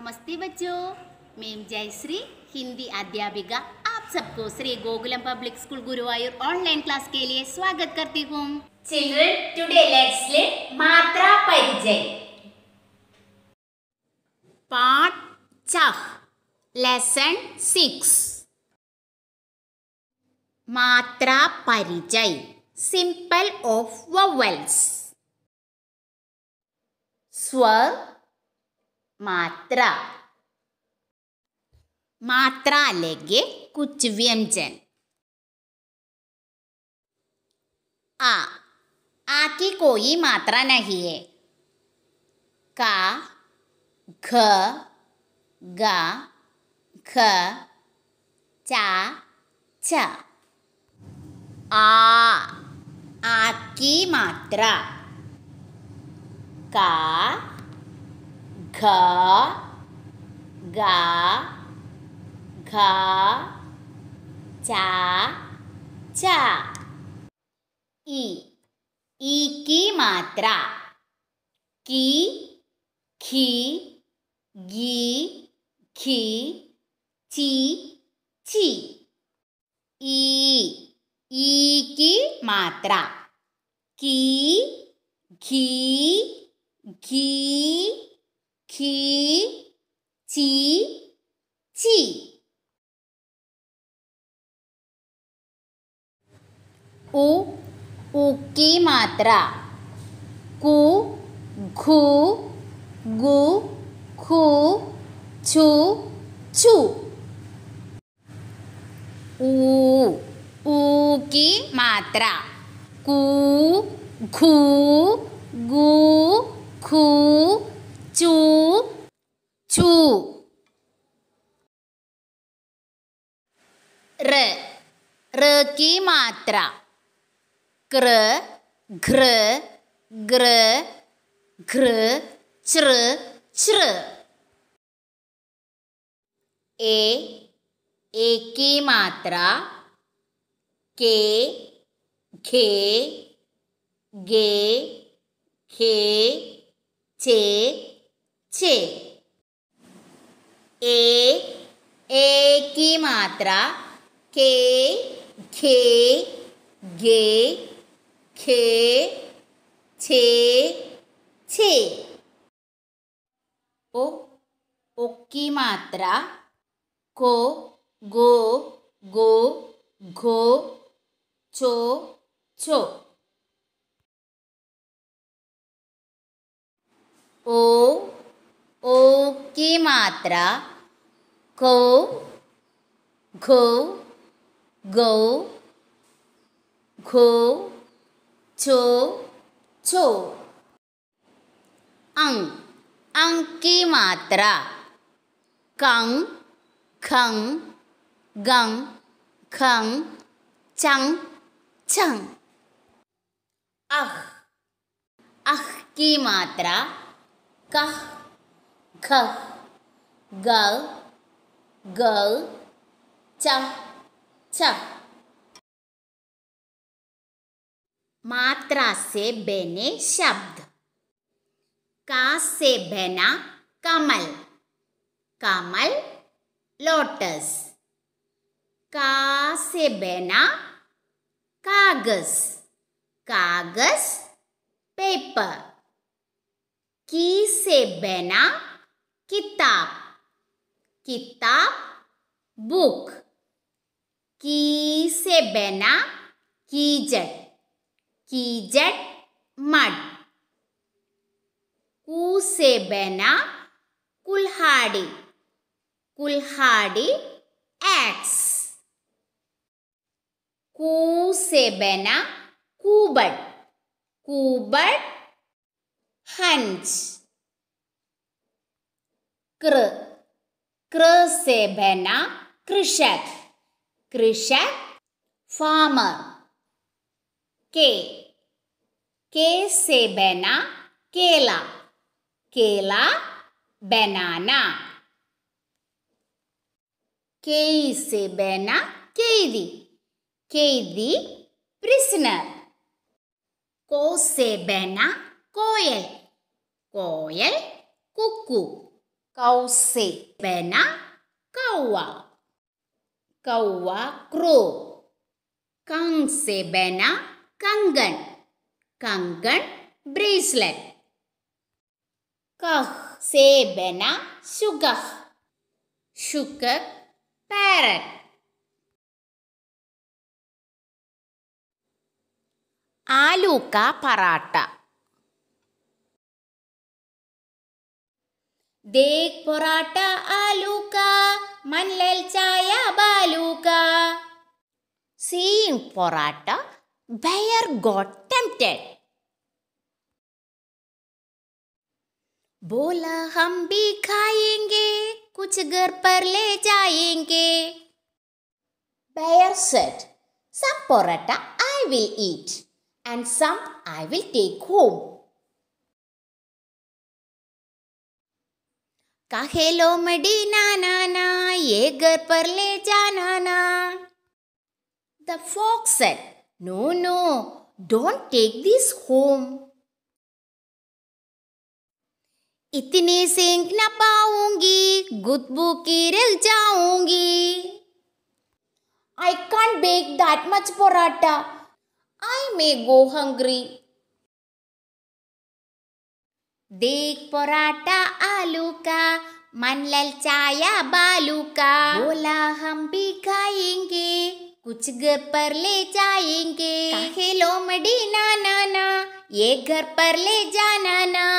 नमस्ते बच्चों मैं जयश्री हिंदी अध्यापिका आप सबको Shri Gokulam public school Guruvayur online class के लिए स्वागत करती हूँ चिल्ड्रन टुडे लेट्स ले मात्रा परिचय पार्ट चह लेसन सिक्स मात्रा परिचय सिंपल ऑफ वोवेल्स स्वर मात्रा मात्रा अलगे कुछ व्यंजन आ आ की कोई मात्रा नहीं है का घ ग ख चा छ आ आ की मात्रा का ख गा घ चा चा ई ई की मात्रा की खी गी खी ची ची ई ई की मात्रा की घी घी खी ची ची ओ ओ की मात्रा कु घु गु खु छु छु ऊ ऊ की मात्रा कु घु गु खु चू चू र र की मात्रा क्र घृ ग्र घ्र चृ च्र ए ए की मात्रा के घे गे खे चे છે એ એકી માત્રા કે ખે ગે ખે છે છે ઓ ઓકી માત્રા કો ગો ગો ઘો છો છો ઓ ओ की मात्रा को घो गो घो छो छो अंग अंग की मात्रा कंग खंग गंग खंग चंग छंग अह अह की मात्रा कह ख ग ग च च मात्रा से बने शब्द का से बना कमल कमल लोटस का से बना कागज कागज पेपर की से बना किताब किताब बुक की से बना कीजट कीजट मड कु से बना कुल्हाड़ी कुल्हाड़ी एक्स कू से बना कूबड़ कूबड़ हंच കൃ കൃ സേബന കൃഷക് കൃഷക് ഫാമർ കെ കെ സേബന കേല കേല ബനാന കെയ് സേബന കെയ്തി കെയ്തി പ്രിസണർ കോസേബന കോയൽ കോയൽ കുക്കു കൗസെ പെന കൗവ കൗവ ക്രോ കങ്സെ ബെന കങ്കൺ കങ്കൺ ബ്രേസ്ലെറ്റ് കഹ് സേബന ശുഗഹ് ശുഗർ പാരറ്റ് ആലൂക്ക പറാട്ട देख पराठा आलू का मन लल चाया बालू का seeing paratha bear got tempted बोला हम भी खाएंगे कुछ घर पर ले जाएंगे bear said some paratha I will eat and some I will take home काहे लो मडी ना ना ना ये घर पर ले जाना ना the fox said no no don't take this home इतने सेंक ना पाऊंगी गुदबू की रह जाऊंगी I can't bake that much paratha I may go hungry देख पराठा आलू का मन चाया बालू का बोला हम भी खाएंगे कुछ घर पर ले जाएंगे हेलो ना ना ये घर पर ले जाना ना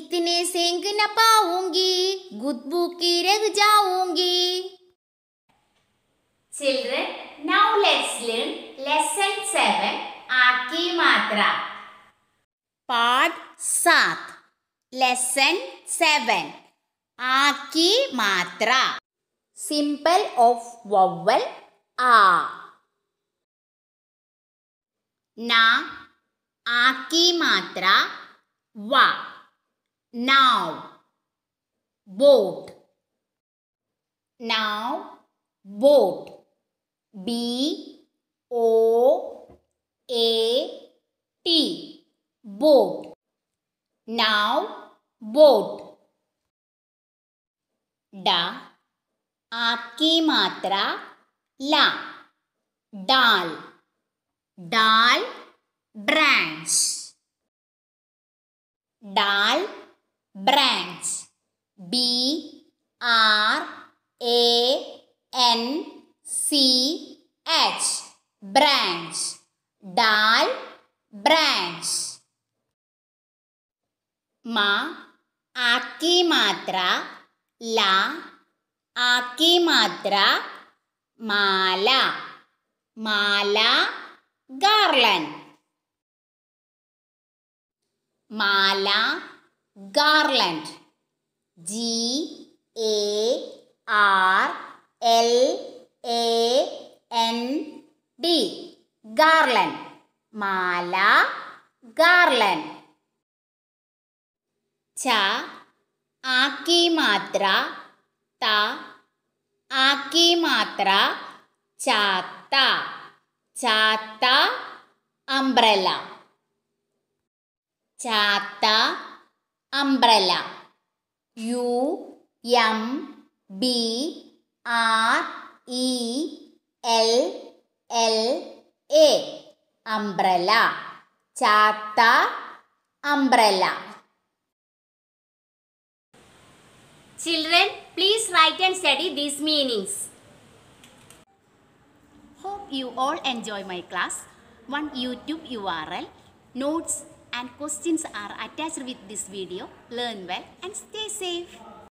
इतने सेंग न पाऊंगी गुदबू की रग जाऊंगी children now let's learn lesson seven आ की मात्रा पाठ सात लेसन सेवन आ की मात्रा सिंपल ऑफ वोवल आ ना आ की मात्रा वा नाव बोट नाव boat B O A T boat नाव बोट डा आपकी मात्रा ला डाल डाल ब्रांच डाल branch B R A N C H branch डाल ब्रांच मा ആക്കി മാത്ര ല ആക്കി മാത്ര മാല മാല ഗാർലൻ മാല garland G A R L A N D garland മാല ഗാർലൻഡ് ച ആക്കി മാത്ര ത ആക്കി മാത്ര ചാത്ത ചാത്ത അംബ്രല ചാത്ത umbrella U M B R E L L A umbrella ചാത്ത umbrella Children, please write and study these meanings. Hope you all enjoy my class. One YouTube URL, notes and questions are attached with this video. Learn well and stay safe.